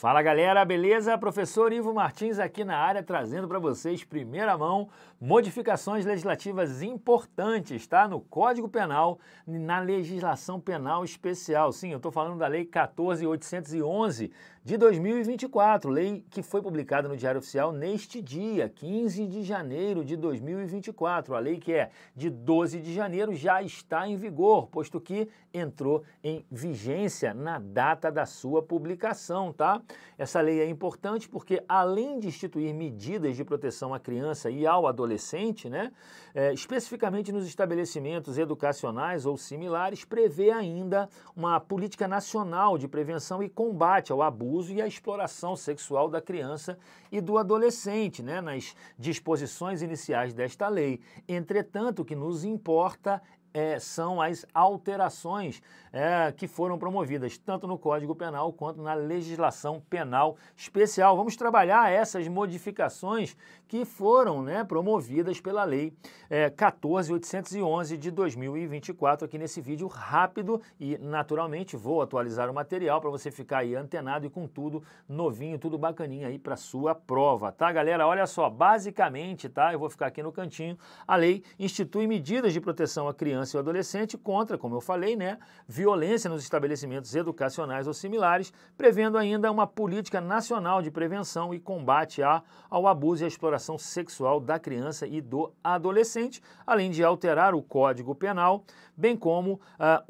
Fala galera, beleza? Professor Ivo Martins aqui na área trazendo para vocês, primeira mão, modificações legislativas importantes, tá? No Código Penal na legislação penal especial. Sim, eu estou falando da Lei 14811 de 2024, lei que foi publicada no Diário Oficial neste dia, 15 de janeiro de 2024. A lei que é de 12 de janeiro já está em vigor, posto que entrou em vigência na data da sua publicação, tá? Essa lei é importante porque, além de instituir medidas de proteção à criança e ao adolescente, né, é, especificamente nos estabelecimentos educacionais ou similares, prevê ainda uma política nacional de prevenção e combate ao abuso e à exploração sexual da criança e do adolescente, né, nas disposições iniciais desta lei. Entretanto, o que nos importa é, são as alterações é, que foram promovidas tanto no Código Penal quanto na legislação penal especial. Vamos trabalhar essas modificações que foram né, promovidas pela Lei é, 14.811 de 2024 aqui nesse vídeo rápido e naturalmente vou atualizar o material para você ficar aí antenado e com tudo novinho, tudo bacaninha aí para sua prova, tá galera? Olha só, basicamente, tá? Eu vou ficar aqui no cantinho. A lei institui medidas de proteção à criança criança e o adolescente contra, como eu falei, né, violência nos estabelecimentos educacionais ou similares, prevendo ainda uma política nacional de prevenção e combate ao abuso e à exploração sexual da criança e do adolescente, além de alterar o Código Penal, bem como uh,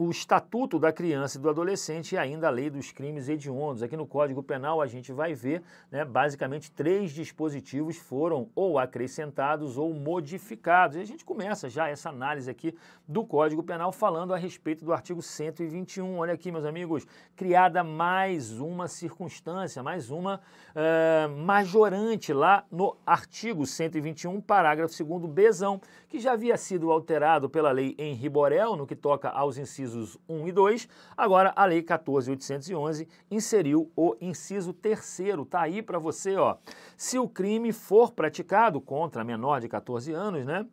o Estatuto da Criança e do Adolescente e ainda a Lei dos Crimes Hediondos. Aqui no Código Penal a gente vai ver, né, basicamente, três dispositivos foram ou acrescentados ou modificados. E a gente começa já essa análise aqui do do Código Penal falando a respeito do artigo 121. Olha aqui, meus amigos, criada mais uma circunstância, mais uma uh, majorante lá no artigo 121, parágrafo 2 Bezão, que já havia sido alterado pela lei Henri Borel, no que toca aos incisos 1 e 2. Agora, a lei 14811 inseriu o inciso 3 tá aí para você, ó. Se o crime for praticado contra menor de 14 anos, né?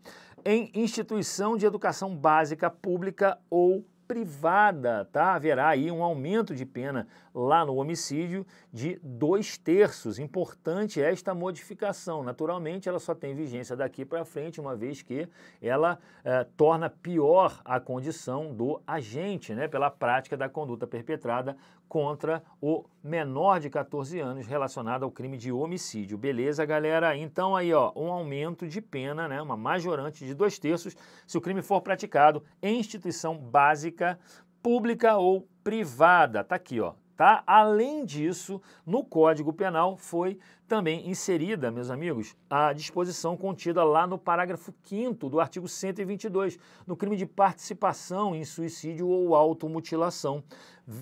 em instituição de educação básica pública ou privada, tá? Haverá aí um aumento de pena lá no homicídio de dois terços. Importante esta modificação. Naturalmente, ela só tem vigência daqui para frente, uma vez que ela eh, torna pior a condição do agente, né? Pela prática da conduta perpetrada contra o menor de 14 anos relacionado ao crime de homicídio. Beleza, galera? Então aí, ó, um aumento de pena, né, uma majorante de dois terços, se o crime for praticado em instituição básica, pública ou privada. Tá aqui, ó, Tá? Além disso, no Código Penal foi também inserida, meus amigos, a disposição contida lá no parágrafo 5 do artigo 122, no crime de participação em suicídio ou automutilação.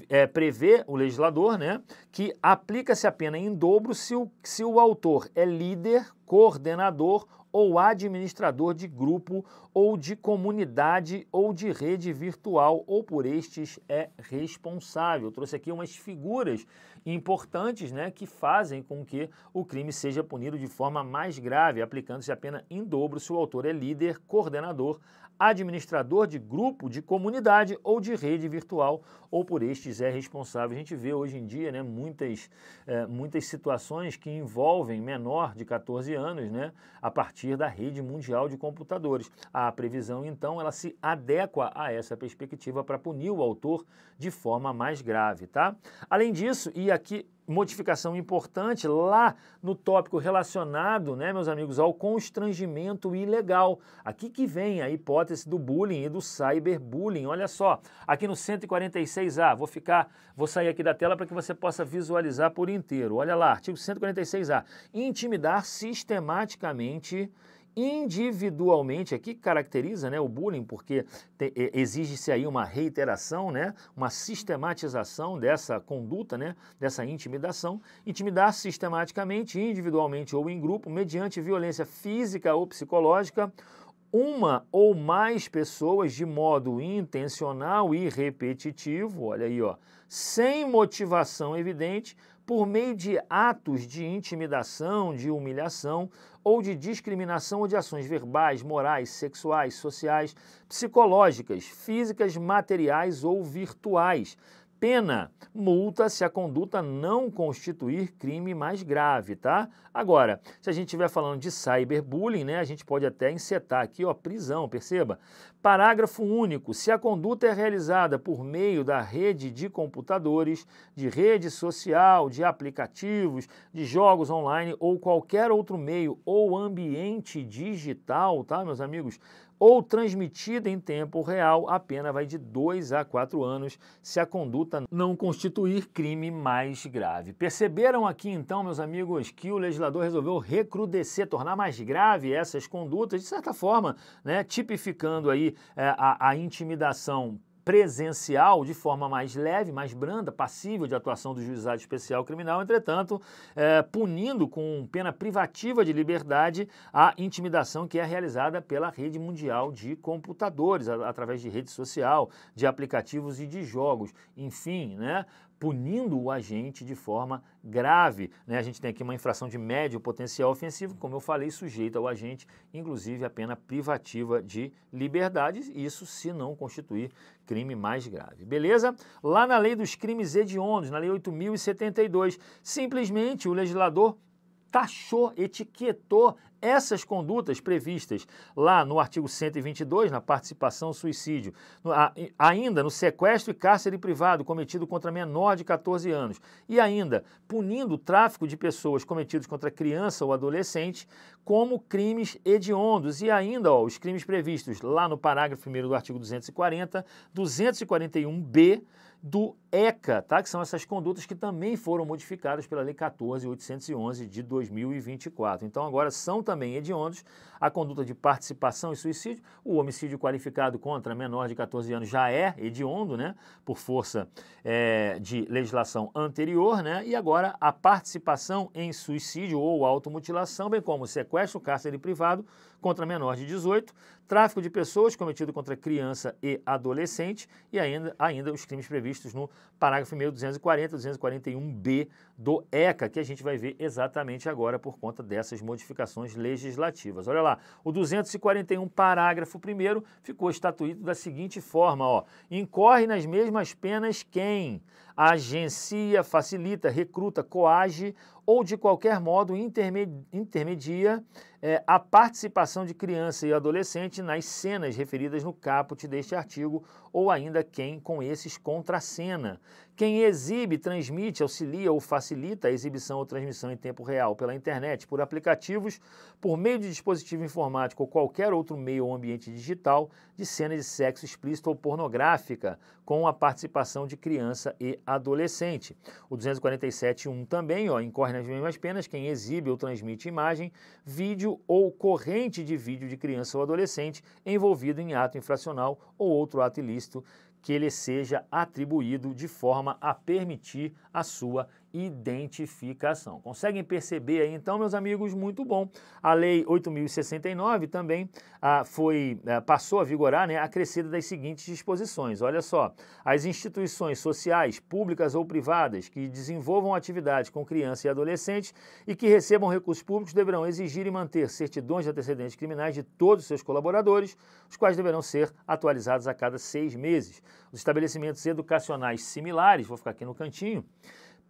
É, prevê o legislador né, que aplica-se a pena em dobro se o, se o autor é líder, coordenador ou administrador de grupo ou de comunidade ou de rede virtual ou por estes é responsável. Eu trouxe aqui umas figuras importantes, né, que fazem com que o crime seja punido de forma mais grave, aplicando-se a pena em dobro se o autor é líder, coordenador, administrador de grupo, de comunidade ou de rede virtual, ou por estes é responsável. A gente vê hoje em dia né, muitas, é, muitas situações que envolvem menor de 14 anos, né, a partir partir da rede mundial de computadores. A previsão, então, ela se adequa a essa perspectiva para punir o autor de forma mais grave, tá? Além disso, e aqui modificação importante lá no tópico relacionado, né, meus amigos, ao constrangimento ilegal. Aqui que vem a hipótese do bullying e do cyberbullying. Olha só, aqui no 146A, vou ficar, vou sair aqui da tela para que você possa visualizar por inteiro. Olha lá, artigo 146A. Intimidar sistematicamente individualmente, aqui é caracteriza né, o bullying, porque exige-se aí uma reiteração, né, uma sistematização dessa conduta, né, dessa intimidação, intimidar sistematicamente, individualmente ou em grupo, mediante violência física ou psicológica, uma ou mais pessoas de modo intencional e repetitivo, olha aí, ó, sem motivação evidente, por meio de atos de intimidação, de humilhação, ou de discriminação ou de ações verbais, morais, sexuais, sociais, psicológicas, físicas, materiais ou virtuais pena, multa se a conduta não constituir crime mais grave, tá? Agora, se a gente estiver falando de cyberbullying, né, a gente pode até encetar aqui, ó, prisão, perceba? Parágrafo único. Se a conduta é realizada por meio da rede de computadores, de rede social, de aplicativos, de jogos online ou qualquer outro meio ou ambiente digital, tá, meus amigos? ou transmitida em tempo real, a pena vai de 2 a 4 anos se a conduta não constituir crime mais grave. Perceberam aqui então, meus amigos, que o legislador resolveu recrudescer, tornar mais grave essas condutas, de certa forma, né, tipificando aí é, a, a intimidação presencial de forma mais leve, mais branda, passível de atuação do juizado especial criminal, entretanto, é, punindo com pena privativa de liberdade a intimidação que é realizada pela rede mundial de computadores, a, através de rede social, de aplicativos e de jogos. Enfim, né, punindo o agente de forma grave. Né? A gente tem aqui uma infração de médio potencial ofensivo, como eu falei, sujeita ao agente, inclusive, a pena privativa de liberdade, isso se não constituir crime mais grave. Beleza? Lá na lei dos crimes hediondos, na lei 8072, simplesmente o legislador taxou, etiquetou essas condutas previstas lá no artigo 122, na participação suicídio, no, a, ainda no sequestro e cárcere privado cometido contra menor de 14 anos, e ainda punindo o tráfico de pessoas cometidos contra criança ou adolescente, como crimes hediondos e ainda ó, os crimes previstos lá no parágrafo 1 do artigo 240, 241b do ECA, tá? que são essas condutas que também foram modificadas pela Lei 14.811 de 2024. Então, agora são também hediondos a conduta de participação e suicídio. O homicídio qualificado contra menor de 14 anos já é hediondo, né? por força é, de legislação anterior, né? e agora a participação em suicídio ou automutilação, bem como sequestro sequestro, cárcere privado contra menor de 18, tráfico de pessoas cometido contra criança e adolescente e ainda, ainda os crimes previstos no parágrafo 1240, 241b do ECA, que a gente vai ver exatamente agora por conta dessas modificações legislativas. Olha lá, o 241, parágrafo 1 ficou estatuído da seguinte forma, ó, incorre nas mesmas penas quem agencia, facilita, recruta, coage ou de qualquer modo intermedia, intermedia eh, é, a participação de criança e adolescente nas cenas referidas no caput deste artigo ou ainda quem com esses contracena. Quem exibe, transmite, auxilia ou facilita a exibição ou transmissão em tempo real pela internet, por aplicativos, por meio de dispositivo informático ou qualquer outro meio ou ambiente digital de cenas de sexo explícito ou pornográfica, com a participação de criança e adolescente. O 247.1 também ó, incorre nas mesmas penas quem exibe ou transmite imagem, vídeo ou corrente de vídeo de criança ou adolescente envolvido em ato infracional ou outro ato ilícito que ele seja atribuído de forma a permitir a sua identificação. Conseguem perceber aí, então, meus amigos, muito bom. A Lei 8.069 também ah, foi, ah, passou a vigorar, né, acrescida das seguintes disposições. Olha só, as instituições sociais, públicas ou privadas, que desenvolvam atividades com crianças e adolescentes e que recebam recursos públicos deverão exigir e manter certidões de antecedentes criminais de todos os seus colaboradores, os quais deverão ser atualizados a cada seis meses. Os estabelecimentos educacionais similares, vou ficar aqui no cantinho,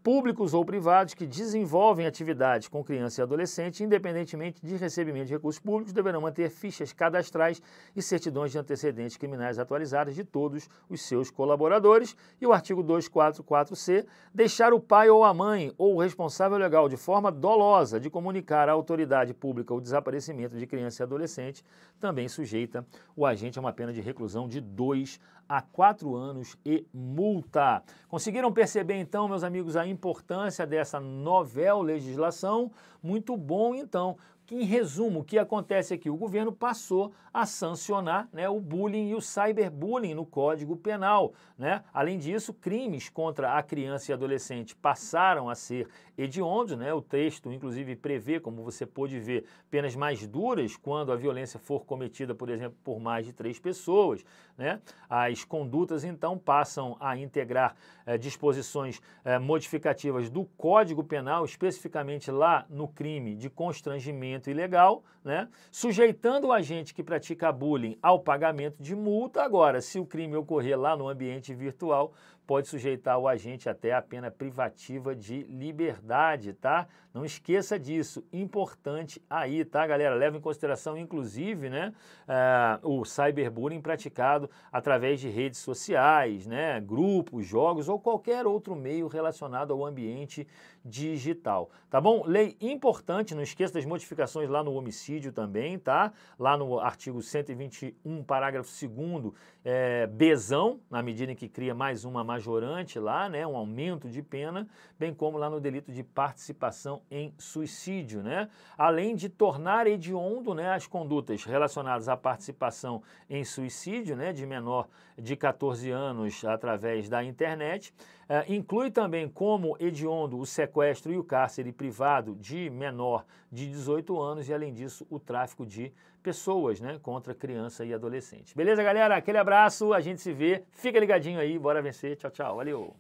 públicos ou privados que desenvolvem atividades com criança e adolescente, independentemente de recebimento de recursos públicos, deverão manter fichas cadastrais e certidões de antecedentes criminais atualizadas de todos os seus colaboradores. E o artigo 244C, deixar o pai ou a mãe ou o responsável legal de forma dolosa de comunicar à autoridade pública o desaparecimento de criança e adolescente, também sujeita o agente a uma pena de reclusão de 2 a 4 anos e multa. Conseguiram perceber então, meus amigos, a importância dessa novel legislação, muito bom então, que, em resumo, o que acontece aqui? É o governo passou a sancionar né, o bullying e o cyberbullying no Código Penal. Né? Além disso, crimes contra a criança e adolescente passaram a ser hediondos. Né? O texto, inclusive, prevê, como você pôde ver, penas mais duras quando a violência for cometida, por exemplo, por mais de três pessoas. Né? As condutas, então, passam a integrar eh, disposições eh, modificativas do Código Penal, especificamente lá no crime de constrangimento ilegal, né? sujeitando o agente que pratica bullying ao pagamento de multa. Agora, se o crime ocorrer lá no ambiente virtual, pode sujeitar o agente até a pena privativa de liberdade, tá? Não esqueça disso, importante aí, tá, galera? Leva em consideração, inclusive, né, uh, o cyberbullying praticado através de redes sociais, né, grupos, jogos ou qualquer outro meio relacionado ao ambiente digital, tá bom? Lei importante, não esqueça das modificações lá no homicídio também, tá? Lá no artigo 121, parágrafo 2 é, eh, na medida em que cria mais uma majorante lá, né, um aumento de pena, bem como lá no delito de participação em suicídio, né? Além de tornar hediondo, né, as condutas relacionadas à participação em suicídio, né, de menor de 14 anos através da internet, eh, inclui também como hediondo o sequestro e o cárcere privado de menor de 18 anos e, além disso, o tráfico de pessoas né, contra criança e adolescente. Beleza, galera? Aquele abraço, a gente se vê. Fica ligadinho aí, bora vencer. Tchau, tchau. Valeu!